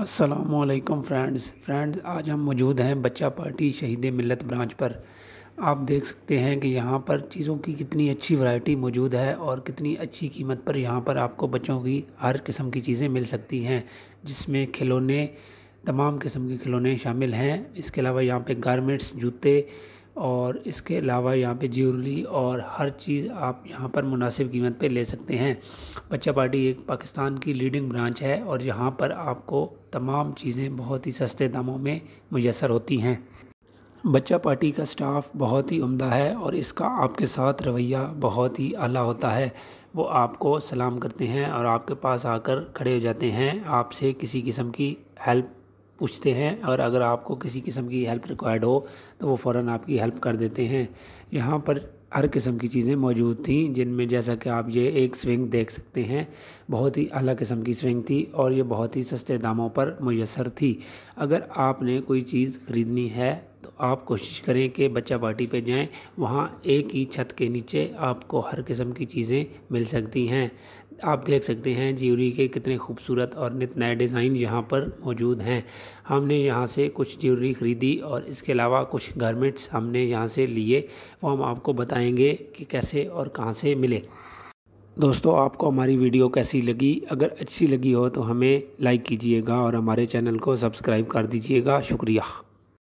असलकम friends friends आज हम मौजूद हैं बच्चा पार्टी शहीद मिलत ब्रांच पर आप देख सकते हैं कि यहाँ पर चीज़ों की कितनी अच्छी वैरायटी मौजूद है और कितनी अच्छी कीमत पर यहाँ पर आपको बच्चों की हर किस्म की चीज़ें मिल सकती हैं जिसमें खिलौने तमाम किस्म के खिलौने शामिल हैं इसके अलावा यहाँ पे गारमेंट्स जूते और इसके अलावा यहाँ पे ज्वेलरी और हर चीज़ आप यहाँ पर मुनासिब कीमत पे ले सकते हैं बच्चा पार्टी एक पाकिस्तान की लीडिंग ब्रांच है और यहाँ पर आपको तमाम चीज़ें बहुत ही सस्ते दामों में मैसर होती हैं बच्चा पार्टी का स्टाफ बहुत ही उम्दा है और इसका आपके साथ रवैया बहुत ही आला होता है वो आपको सलाम करते हैं और आपके पास आकर खड़े हो जाते हैं आपसे किसी किस्म की हेल्प पूछते हैं और अगर आपको किसी किस्म की हेल्प रिक्वायर्ड हो तो वो फ़ौर आपकी हेल्प कर देते हैं यहाँ पर हर किस्म की चीज़ें मौजूद थी जिनमें जैसा कि आप ये एक स्विंग देख सकते हैं बहुत ही अलग किस्म की स्विंग थी और ये बहुत ही सस्ते दामों पर मैसर थी अगर आपने कोई चीज़ ख़रीदनी है आप कोशिश करें कि बच्चा पार्टी पे जाएं वहाँ एक ही छत के नीचे आपको हर किस्म की चीज़ें मिल सकती हैं आप देख सकते हैं ज्यूलरी के कितने खूबसूरत और नित नए डिज़ाइन यहाँ पर मौजूद हैं हमने यहाँ से कुछ ज्यूलरी ख़रीदी और इसके अलावा कुछ गारमेंट्स हमने यहाँ से लिए वो हम आपको बताएँगे कि कैसे और कहाँ से मिले दोस्तों आपको हमारी वीडियो कैसी लगी अगर अच्छी लगी हो तो हमें लाइक कीजिएगा और हमारे चैनल को सब्सक्राइब कर दीजिएगा शुक्रिया